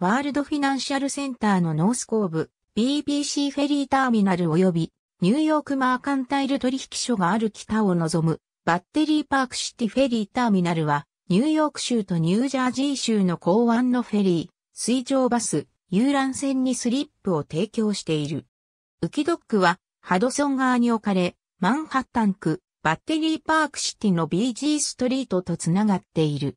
ワールドフィナンシャルセンターのノースコーブ、BBC フェリーターミナル及びニューヨークマーカンタイル取引所がある北を望むバッテリーパークシティフェリーターミナルはニューヨーク州とニュージャージー州の港湾のフェリー、水上バス、遊覧船にスリップを提供している。浮きドックはハドソン側に置かれ、マンハッタン区、バッテリーパークシティの BG ストリートとつながっている。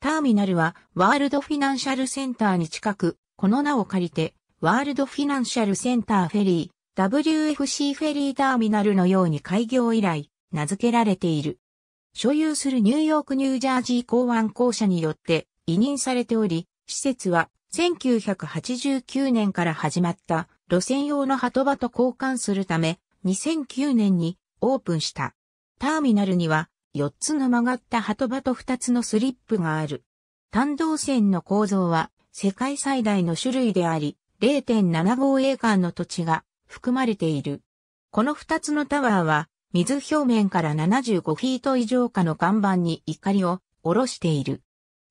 ターミナルはワールドフィナンシャルセンターに近く、この名を借りて、ワールドフィナンシャルセンターフェリー、WFC フェリーターミナルのように開業以来、名付けられている。所有するニューヨークニュージャージー港湾公社によって委任されており、施設は1989年から始まった路線用の鳩場と交換するため、2009年にオープンした。ターミナルには4つの曲がった鳩場と2つのスリップがある。単導線の構造は世界最大の種類であり、0.75エーカーの土地が含まれている。この2つのタワーは、水表面から75フィート以上下の岩盤に怒りを下ろしている。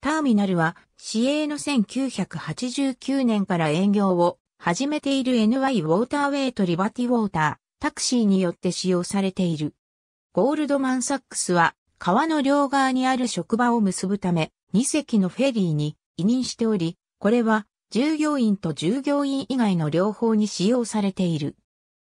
ターミナルは、市営の1989年から営業を始めている NY ウォーターウェイとリバティウォーター、タクシーによって使用されている。ゴールドマンサックスは川の両側にある職場を結ぶため2隻のフェリーに委任しており、これは従業員と従業員以外の両方に使用されている。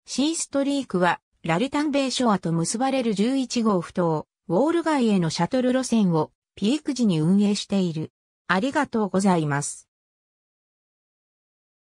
シーストリークはラルタンベイショアと結ばれる11号不頭、ウォール街へのシャトル路線をピーク時に運営している。ありがとうございます。